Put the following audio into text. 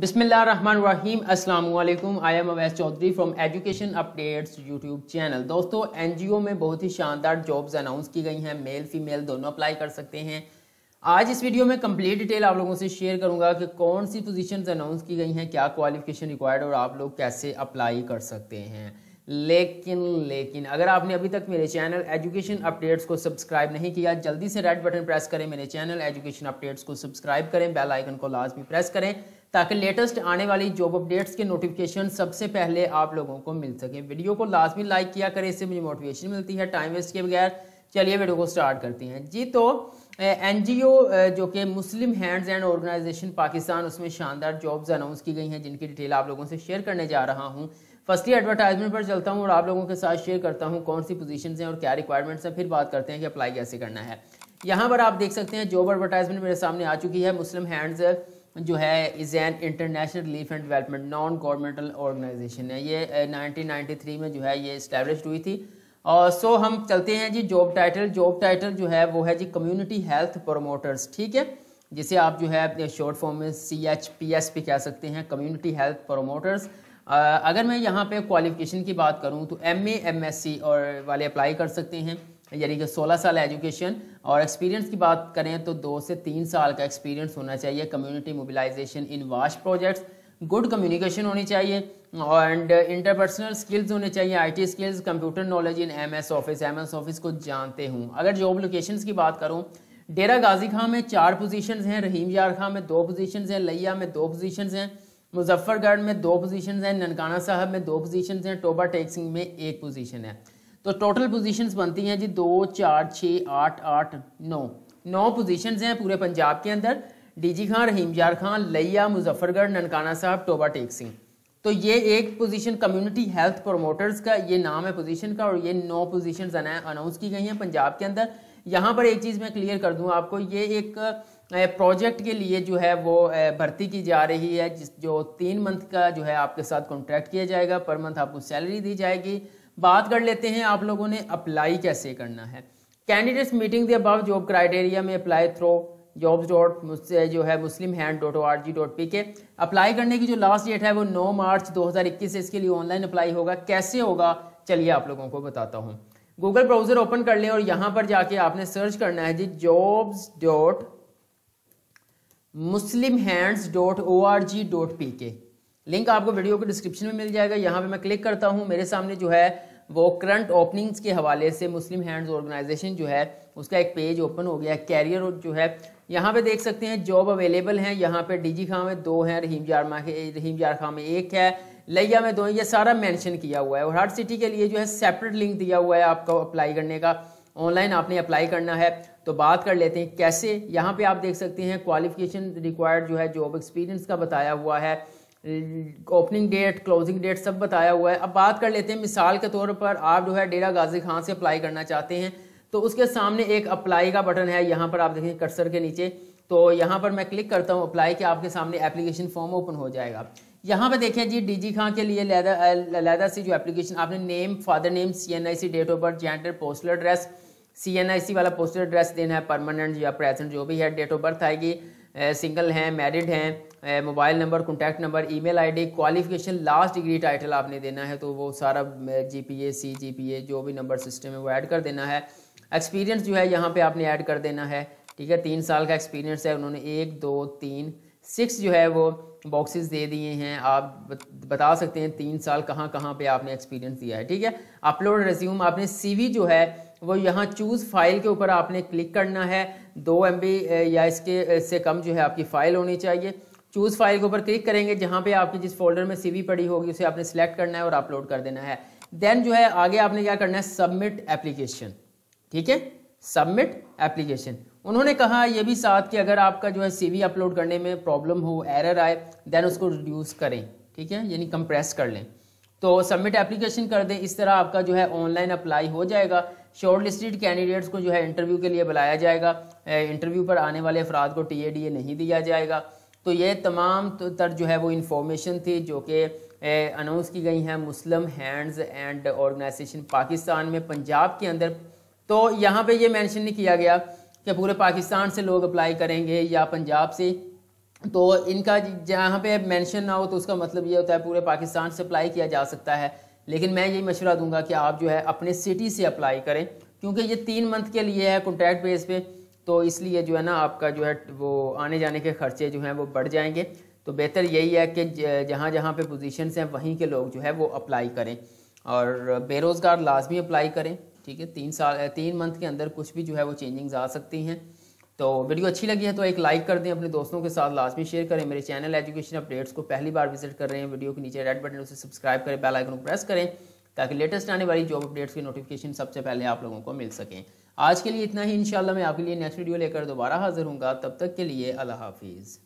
बिसमीम अल्लाम I am Awais Chaudhry from education updates YouTube channel दोस्तों एनजीओ में बहुत ही शानदार जॉब्स अनाउंस की गई हैं मेल फीमेल दोनों अप्लाई कर सकते हैं आज इस वीडियो में कंप्लीट डिटेल आप लोगों से शेयर करूंगा कि कौन सी पोजीशन अनाउंस की गई हैं क्या क्वालिफिकेशन रिक्वायर्ड और आप लोग कैसे अप्लाई कर सकते हैं लेकिन लेकिन अगर आपने अभी तक मेरे चैनल एजुकेशन अपडेट्स को सब्सक्राइब नहीं किया जल्दी से रेड बटन प्रेस करें मेरे चैनल एजुकेशन अपडेट्स को सब्सक्राइब करें बेल आइकन को लाजमी प्रेस करें ताकि लेटेस्ट आने वाली जॉब अपडेट्स के नोटिफिकेशन सबसे पहले आप लोगों को मिल सके वीडियो को लाजमी लाइक किया करें इससे मुझे मोटिवेशन मिलती है टाइम वेस्ट के बगैर चलिए वीडियो को स्टार्ट करते हैं जी तो एन जो कि Muslim Hands and organisation Pakistan उसमें शानदार जॉब्स अनाउंस की गई हैं जिनकी डिटेल आप लोगों से शेयर करने जा रहा हूँ फर्स्टली एडवर्टाइजमेंट पर चलता हूँ और आप लोगों के साथ शेयर करता हूँ कौन सी पोजीशंस हैं और क्या रिक्वायरमेंट्स हैं फिर बात करते हैं कि अप्लाई कैसे करना है यहाँ पर आप देख सकते हैं जॉब एडवर्टाइजमेंट मेरे सामने आ चुकी है मुस्लिम हैंड्स जो है is an international relief and development non governmental organisation है ये 1993 eh, में जो है ये इस्टेब्लिश हुई थी और सो हम चलते हैं जी जॉब टाइटल जॉब टाइटल जो है वो है जी कम्युनिटी हेल्थ प्रोमोटर्स ठीक है जिसे आप जो है शॉर्ट फॉर्म में सी एच पी एस भी कह सकते हैं कम्युनिटी हेल्थ प्रोमोटर्स अगर मैं यहाँ पे क्वालिफिकेशन की बात करूँ तो M A M S C और वाले अप्लाई कर सकते हैं यानी कि 16 साल एजुकेशन और एक्सपीरियंस की बात करें तो दो से तीन साल का एक्सपीरियंस होना चाहिए कम्युनिटी मोबिलाइजेशन इन वाश प्रोजेक्ट्स गुड कम्युनिकेशन होनी चाहिए एंड इंटरपर्सनल स्किल्स होने चाहिए IT skills computer knowledge in MS Office MS Office को जानते हूँ अगर जॉब लोकेशंस की बात करूँ डेरा गाजी खां में चार पोजीशंस हैं रहीम यार खां में दो पोजीशंस हैं लैया में दो पोजीशंस हैं मुजफ्फरगढ़ में दो पोजीशंस हैं ननकाना साहब में दो पोजीशंस हैं टोबा टेक सिंह में एक पोजीशन है तो टोटल पोजीशंस बनती हैं जी दो चार छः आठ आठ नौ नौ पोजीशंस हैं पूरे पंजाब के अंदर डीजी खान रहीम यार खान लैया मुजफ्फरगढ़ ननकाना साहब टोबा टेक सिंह तो ये एक पोजीशन कम्युनिटी हेल्थ प्रोमोटर्स का ये नाम है पोजीशन का और ये नौ पोजिशन अनाउंस की गई हैं पंजाब के अंदर यहाँ पर एक चीज़ मैं क्लियर कर दूँ आपको ये एक प्रोजेक्ट के लिए जो है वो भर्ती की जा रही है जिस जो तीन मंथ का जो है आपके साथ कॉन्ट्रैक्ट किया जाएगा पर मंथ आपको सैलरी दी जाएगी बात कर लेते हैं आप लोगों ने अप्लाई कैसे करना है candidates meeting the above job criteria में अप्लाई थ्रो जॉब डॉट मुझसे जो है Muslim hand dot O R G dot P K apply करने की जो लास्ट डेट है वो 9 मार्च 2021 से इसके लिए ऑनलाइन अप्लाई होगा कैसे होगा चलिए आप लोगों को बताता हूँ गूगल ब्राउजर ओपन कर लें और यहाँ पर जाके आपने सर्च करना है जी jobs dot Muslim Hands dot O R G dot P K link आपको वीडियो के डिस्क्रिप्शन में मिल जाएगा यहाँ पे मैं क्लिक करता हूँ मेरे सामने जो है वो करंट ओपनिंग्स के हवाले से मुस्लिम हैंड्स ऑर्गेनाइजेशन जो है उसका एक पेज ओपन हो गया कैरियर जो है यहाँ पे देख सकते हैं जॉब अवेलेबल हैं यहाँ पे डीजी खां में दो हैं रहीम जारमा के रहीम जार खां में एक है लैया में दो हैं ये सारा मेंशन किया हुआ है और हर सिटी के लिए जो है सेपरेट लिंक दिया हुआ है आपको अप्लाई करने का ऑनलाइन आपने अप्लाई करना है तो बात कर लेते हैं कैसे यहाँ पे आप देख सकते हैं क्वालिफिकेशन रिक्वायर्ड जो है जॉब एक्सपीरियंस का बताया हुआ है ओपनिंग डेट क्लोजिंग डेट सब बताया हुआ है अब बात कर लेते हैं मिसाल के तौर पर आप जो है डेरा गाजी खान से अप्लाई करना चाहते हैं तो उसके सामने एक अप्लाई का बटन है यहाँ पर आप देखें कर्सर के नीचे तो यहाँ पर मैं क्लिक करता हूँ अप्लाई के आपके सामने एप्लीकेशन फॉर्म ओपन हो जाएगा यहाँ पर देखें जी डीजी खान के लिए लैदा सी जो एप्लीकेशन आपने name father name CNIC date of birth gender postal address C N I C वाला पोस्टल एड्रेस देना है परमानेंट या प्रेजेंट जो भी है डेट ऑफ बर्थ आएगी सिंगल हैं मैरिड हैं mobile number contact number email ID qualification last degree title आपने देना है तो वो सारा G P A C G P A जो भी नंबर सिस्टम है वो ऐड कर देना है एक्सपीरियंस जो है यहाँ पे आपने ऐड कर देना है ठीक है तीन साल का एक्सपीरियंस है उन्होंने एक दो तीन सिक्स जो है वो बॉक्सेस दे दिए हैं आप बता सकते हैं तीन साल कहाँ कहाँ पे आपने एक्सपीरियंस दिया है ठीक है अपलोड रिज्यूम आपने सीवी जो है वो यहाँ चूज़ फाइल के ऊपर आपने क्लिक करना है दो एम या इसके से कम जो है आपकी फ़ाइल होनी चाहिए चूज़ फाइल के ऊपर क्लिक करेंगे जहाँ पे आपकी जिस फोल्डर में सीवी पड़ी होगी उसे आपने सेलेक्ट करना है और अपलोड कर देना है देन जो है आगे आपने क्या करना है सबमिट एप्लीकेशन ठीक है सबमिट एप्लीकेशन उन्होंने कहा यह भी साथ कि अगर आपका जो है सीवी अपलोड करने में प्रॉब्लम हो एरर आए देन उसको रिड्यूस करें ठीक है यानी कंप्रेस कर लें तो सबमिट एप्लीकेशन कर दें इस तरह आपका जो है ऑनलाइन अप्लाई हो जाएगा शॉर्ट लिस्टेड कैंडिडेट्स को जो है इंटरव्यू के लिए बुलाया जाएगा इंटरव्यू पर आने वाले अफराद को टी नहीं दिया जाएगा तो ये तमाम तो- तर जो है वो इन्फॉर्मेशन थी जो कि अनाउंस की गई हैं Muslim Hands and organisation Pakistan में पंजाब के अंदर तो यहाँ पे ये मेंशन नहीं किया गया कि पूरे पाकिस्तान से लोग अप्लाई करेंगे या पंजाब से तो इनका जहाँ पे मेंशन ना हो तो उसका मतलब ये होता है पूरे पाकिस्तान से अप्लाई किया जा सकता है लेकिन मैं यही मशवरा दूंगा कि आप जो है अपने सिटी से अप्लाई करें क्योंकि ये तीन मंथ के लिए है कॉन्ट्रैक्ट बेस पे तो इसलिए जो है ना आपका जो है वो आने जाने के खर्चे जो हैं वो बढ़ जाएंगे तो बेहतर यही है कि जहाँ जहाँ पे पोजीशन हैं वहीं के लोग जो है वो अप्लाई करें और बेरोज़गार लाजमी अप्लाई करें ठीक है तीन साल तीन मंथ के अंदर कुछ भी जो है वो चेंजिंग्स आ सकती हैं तो वीडियो अच्छी लगी है तो एक लाइक कर दें अपने दोस्तों के साथ लाजमी शेयर करें मेरे चैनल एजुकेशन अपडेट्स को पहली बार विजिट कर रहे हैं वीडियो के नीचे रेड बटन उसे सब्सक्राइब करें बेल आइकन प्रेस करें ताकि लेटेस्ट आने वाली जॉब अपडेट्स की नोटिफिकेशन सबसे पहले आप लोगों को मिल सकें आज के लिए इतना ही इन मैं आपके लिए नेक्स्ट वीडियो लेकर दोबारा हाजिर हूँ तब तक के लिए अल्लाह हाफिज़